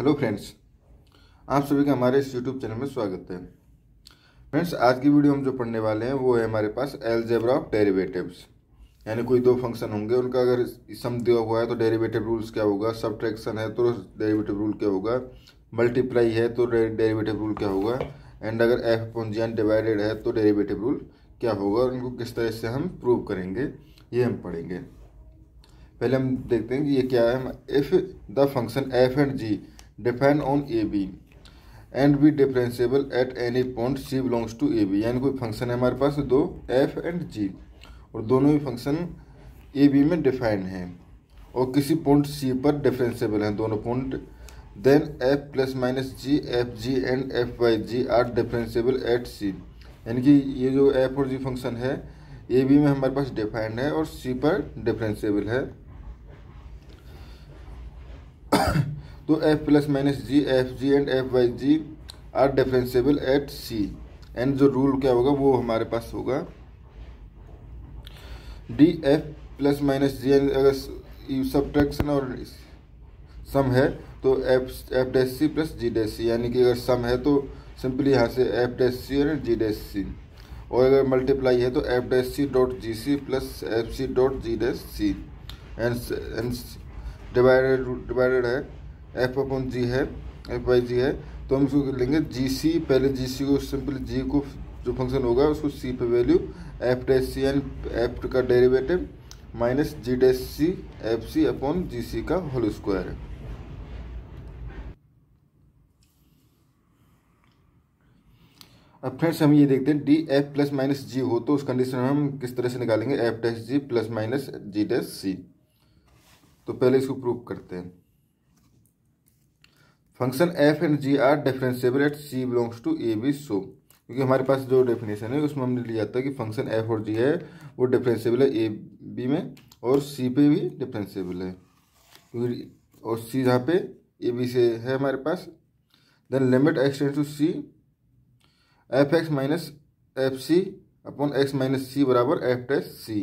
hello friends आप सभी का हमारे इस यूट्यूब चैनल में स्वागत है फ्रेंड्स आज की वीडियो हम जो पढ़ने वाले हैं वो है हमारे पास एलजेब्रा ऑफ डेरिवेटिव्स यानी कोई दो फंक्शन होंगे उनका अगर सम दिया हुआ है तो डेरिवेटिव रूल्स क्या होगा सब है तो डेरीवेटिव रूल क्या होगा मल्टीप्लाई है तो डेरीवेटिव रूल क्या होगा एंड अगर एफ पंजीयन डिवाइडेड है तो डेरीवेटिव रूल क्या होगा और किस तरह से हम प्रूव करेंगे ये हम पढ़ेंगे पहले हम देखते हैं कि ये क्या है if the function F and G define on A B and B differentiable at any point C belongs to A B यानी कोई फंक्शन है हमारे पास दो एफ एंड जी और दोनों ही फंक्शन ए बी में डिफाइंड हैं और किसी पॉइंट सी पर डिफ्रेंसीबल हैं दोनों point then F plus minus G F G and F Y G are differentiable at C यानी कि ये जो एफ और जी फंक्शन है ए बी में हमारे पास डिफाइंड है और सी पर डिफ्रेंसीबल है तो F plus minus G F G and F Y G are differentiable at C and जो रूल क्या होगा वो हमारे पास होगा D F plus minus G N अगर सब्ट्रैक्शन और सम है तो F F D C plus G D C यानी कि अगर सम है तो सिंपली यहाँ से एफ डे सी और जी डे सी और अगर मल्टीप्लाई है तो F D C dot ji C plus F C dot G D C and divided divided है एफ अपॉन जी है एफ बाई जी है तो हम इसको लेंगे जी सी पहले जी सी को सिंपल जी को जो फंक्शन होगा उसको सी पे value F D C N F का derivative minus G D C F C upon जी सी का होल स्क्वायर है अब फ्रेंड्स हम ये देखते हैं D F plus minus G हो तो उस कंडीशन में हम किस तरह से निकालेंगे F dash G plus minus जी डैश सी तो पहले इसको प्रूव करते हैं function F and G are differentiable at C belongs to A B so क्योंकि हमारे पास जो डेफिनेशन है उसमें हमने लिया था कि फंक्शन एफ और जी है वो डिफ्रेंसीबल है ए बी में और सी पे भी डिफ्रेंसीबल है क्योंकि और सी जहाँ पे ए बी से है हमारे पास then limit extend to C F x minus F C upon x minus C बराबर एफ टेस्ट सी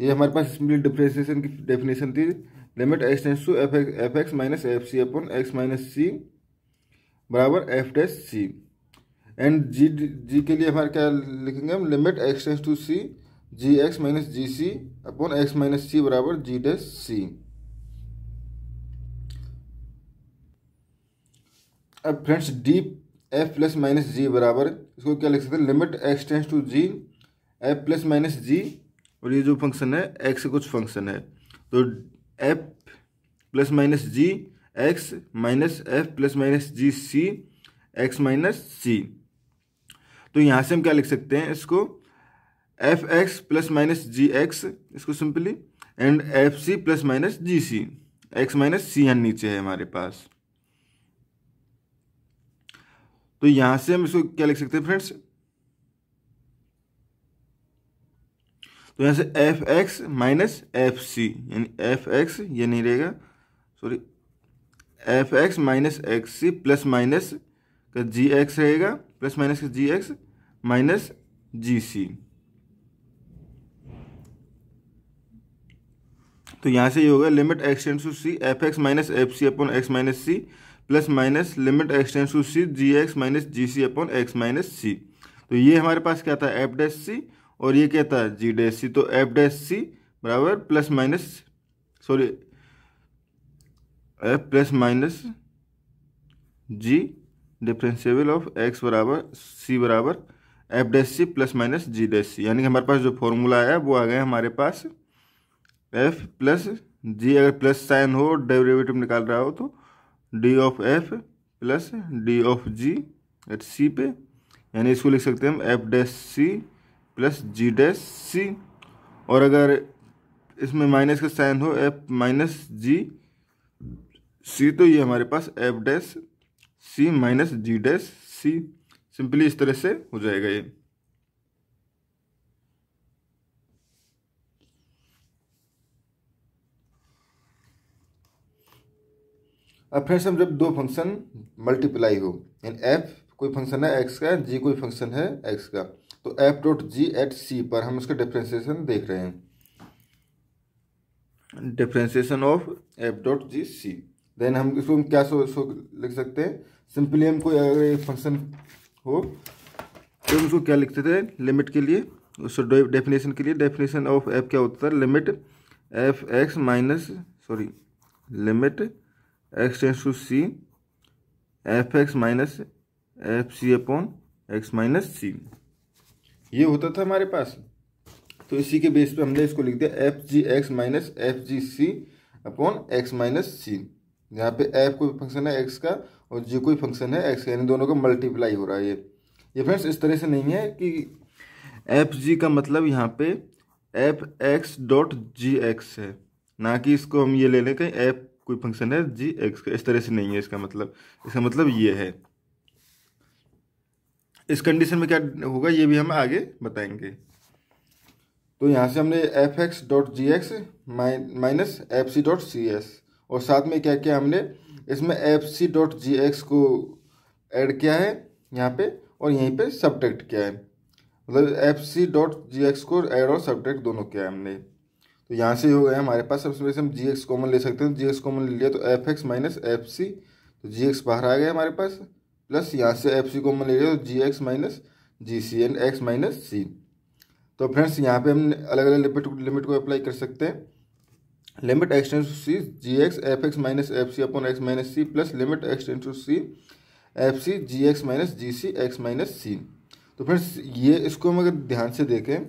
ये हमारे पास सिंपली डिफ्रेंसिएशन की डेफिनेशन थी limit x tends to F X F x minus F C upon X minus C बराबर F dash C and G G के लिए हमारे क्या लिखेंगे हम limit x tends to C ji x minus ji C upon X minus C बराबर G dash C अब friends D F plus minus G बराबर इसको क्या लिख सकते हैं limit x tends to G F plus minus G और ये जो फंक्शन है एक्स कुछ फंक्शन है तो एफ प्लस माइनस जी x minus F plus minus जी सी एक्स माइनस सी तो यहाँ से हम क्या लिख सकते हैं इसको एफ एक्स प्लस माइनस जी एक्स इसको simply and F C plus minus ji C x minus सी यहाँ नीचे है हमारे पास तो यहाँ से हम इसको क्या लिख सकते हैं फ्रेंड्स तो यहाँ से F x minus F C यानी एफ एक्स ये नहीं रहेगा sorry F x minus X C plus minus का जी एक्स रहेगा प्लस माइनस का जी एक्स माइनस जी सी तो यहाँ से ये होगा limit x tends to C F x minus F C upon x minus c plus minus limit x tends to C ji x minus ji c upon x minus सी तो ये हमारे पास क्या था एफ डैश सी और ये क्या था जी डैश सी तो एफ डैश सी बराबर plus minus sorry f plus minus g differentiable of x बराबर सी बराबर F dash c plus minus जी डैश सी यानी कि हमारे पास जो फॉर्मूला आया वो आ गया हमारे पास एफ प्लस जी अगर प्लस साइन हो डेरिवेटिव निकाल रहा हो तो d of f plus d of g at c पे यानी इसको लिख सकते हैं हम f dash c plus g dash c और अगर इसमें माइनस का साइन हो एफ माइनस जी सी तो ये हमारे पास एफ डैश सी माइनस जी डैश सी सिंपली इस तरह से हो जाएगा ये अब फ्रेंड्स हम जब दो फंक्शन मल्टीप्लाई हो यानी एफ कोई फंक्शन है एक्स का जी कोई फंक्शन है एक्स का तो f dot g at c पर हम इसका डिफ्रेंसिएशन देख रहे हैं differentiation of f dot ji c then हम इसको क्या सो, सो लिख सकते हैं सिंपली हम कोई अगर फंक्शन हो तो हम उसको क्या लिखते थे लिमिट के लिए उसको डेफिनेशन के लिए डेफिनेशन ऑफ एफ क्या होता था limit f x minus sorry limit x tends to C F x minus F C upon x minus c ये होता था हमारे पास तो इसी के बेस पे हमने इसको लिख दिया f g x minus f g c upon x minus सी यहाँ पे एफ कोई फंक्शन है एक्स का और जी कोई फंक्शन है एक्स का यानी दोनों का मल्टीप्लाई हो रहा है ये ये फ्रेंड्स इस तरह से नहीं है कि एफ जी का मतलब यहाँ पे f x dot g x है ना कि इसको हम ये ले लें कहीं एफ कोई फंक्शन है जी एक्स का इस तरह से नहीं है इसका मतलब इसका मतलब ये है इस कंडीशन में क्या होगा ये भी हम आगे बताएंगे तो यहाँ से हमने f x dot g x minus F C dot c s और साथ में क्या किया हमने इसमें एफ सी डॉट जी एक्स को ऐड किया है यहाँ पे और यहीं पे सब्ट्रैक्ट किया है मतलब एफ सी डॉट जी एक्स को ऐड और सब्ट्रैक्ट दोनों किया है हमने तो यहाँ से हो गया हमारे पास सबसे पहले हम जी एक्स कॉमन ले सकते हैं जी एक्स कॉमन ले लिया तो f x minus F c तो जी एक्स बाहर आ गया हमारे पास प्लस यहाँ से एफ सी कॉमन ले रहे हो g x minus ji c and x minus सी तो फ्रेंड्स यहाँ पे हम अलग अलग लिमिट लिमिट को अप्लाई कर सकते हैं limit x tends to C ji x F x minus F C upon x minus c plus limit x tends to C F c ji x minus ji C x minus सी तो friends ये इसको हम अगर ध्यान से देखें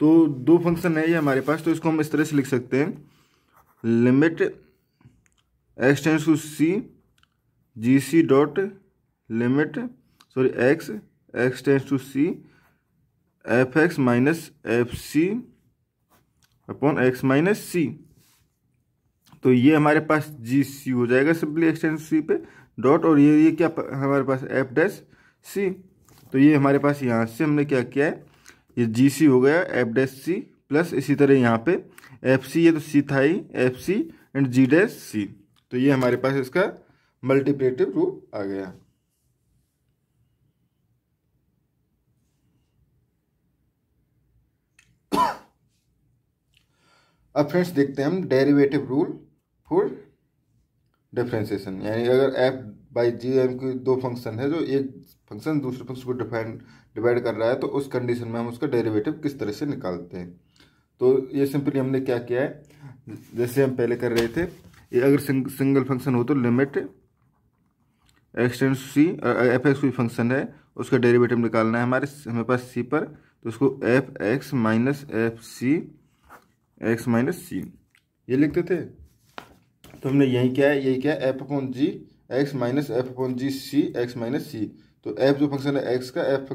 तो दो फंक्शन है ये हमारे पास तो इसको हम इस तरह से लिख सकते हैं limit x tends to C g c dot limit sorry x x tends to C F x minus F C upon x minus सी तो ये हमारे पास जी सी हो जाएगा सिंपली एक्स टेंस सी पे डॉट और ये ये क्या हमारे पास एफ डैश सी तो ये हमारे पास यहाँ से हमने क्या किया है ये जी सी हो गया एफ डैश सी प्लस इसी तरह यहाँ पे एफ सी ये तो सी था ही f c and g dash सी तो ये हमारे पास इसका मल्टीप्लेटिव रूप आ गया अब फ्रेंड्स देखते हैं हम डेरिवेटिव रूल फॉर डिफ्रेंसिएशन यानी अगर एफ बाई जी एम की दो फंक्शन है जो एक फंक्शन दूसरे फंक्शन को डिफाइन डिवाइड कर रहा है तो उस कंडीशन में हम उसका डेरिवेटिव किस तरह से निकालते हैं तो ये सिंपली हमने क्या किया है जैसे हम पहले कर रहे थे ये अगर सिंगल फंक्शन हो तो limit x tends c F x कोई फंक्शन है उसका डेरिवेटिव निकालना है हमारे हमारे पास सी पर तो उसको f x minus F c x minus c ये लिखते थे तो हमने यही क्या है यही क्या है F upon g x minus f upon जी सी एक्स माइनस सी तो एफ जो फंक्शन है एक्स का f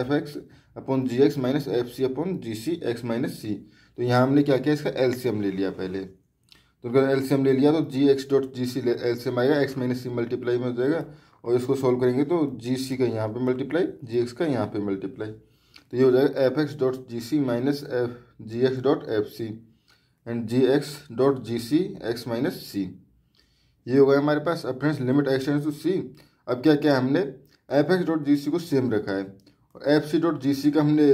f x upon g x minus F C upon जी सी एक्स माइनस सी तो यहाँ हमने क्या किया इसका एलसीएम ले लिया पहले तो अगर एलसीएम ले लिया तो जी एक्स डॉट जी सी एलसीएम आएगा एक्स माइनस सी मल्टीप्लाई में हो जाएगा और इसको सॉल्व करेंगे तो जी सी का यहाँ पे मल्टीप्लाई जी एक्स का यहाँ पे मल्टीप्लाई तो ये हो जाएगा f x dot ji c minus f g x dot f c and g x dot ji C x minus c ये हो गया हमारे पास अब friends limit x tends to c अब क्या क्या हमने एफ एक्स डॉट जी सी को सेम रखा है और एफ सी डॉट जी सी का हमने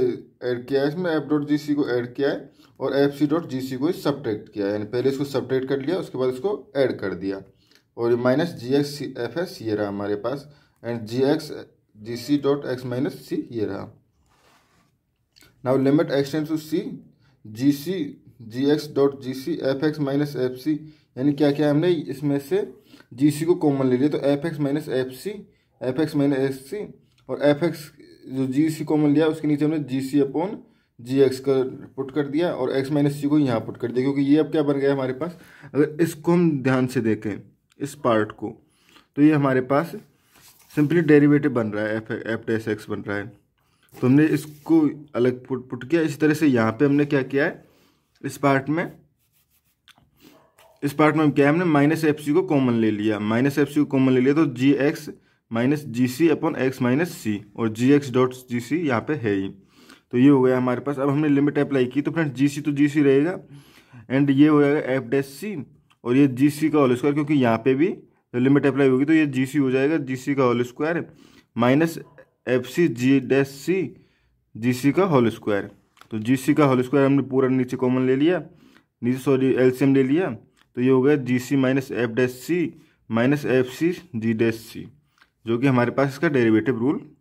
ऐड किया है इसमें एफ डॉट जी सी को ऐड किया है और एफ सी डॉट जी सी को सब्ट्रैक्ट किया है यानी पहले इसको सब्ट्रैक्ट कर लिया उसके बाद इसको ऐड कर दिया और माइनस जी एक्स सी एफ एस ये रहा हमारे पास and g x g c dot x minus c ये रहा limit to C g c ji x dot ji c F x minus F C यानी क्या क्या हमने इसमें से जी सी को कॉमन ले लिया तो f x minus F c F x minus F c और एफ एक्स जो जी सी कॉमन लिया उसके नीचे हमने g c upon g x का पुट कर दिया और एक्स माइनस सी को यहाँ पुट कर दिया क्योंकि ये अब क्या बन गया हमारे पास अगर इसको हम ध्यान से देखें इस पार्ट को तो ये हमारे पास सिंपली डेरिवेटिव बन रहा है एफ एफ डेस एक्स बन रहा है तो हमने इसको अलग पुट पुट किया इसी तरह से यहाँ पे हमने क्या किया है इस पार्ट में इस पार्ट में क्या है हमने माइनस एफ सी को कॉमन ले लिया माइनस एफ सी को कॉमन ले लिया तो जी एक्स माइनस जी c upon x minus c और जी एक्स डॉट जी सी यहाँ पे है ही तो ये हो गया हमारे पास अब हमने लिमिट अप्लाई की तो फ्रेंड जी सी तो जी सी रहेगा एंड ये हो जाएगा एफ डैश सी और ये जी सी का होल स्क्वायर क्योंकि यहाँ पे भी लिमिट अप्लाई होगी तो ये जी सी हो जाएगा जी सी का whole square minus F c g dash c g सी का होल स्क्वायर तो जी सी का होल स्क्वायर हमने पूरा नीचे कॉमन ले लिया नीचे सॉरी एल सी एम ले लिया तो ये हो गया g c minus f dash c minus F c g dash c जो कि हमारे पास इसका डेरिवेटिव रूल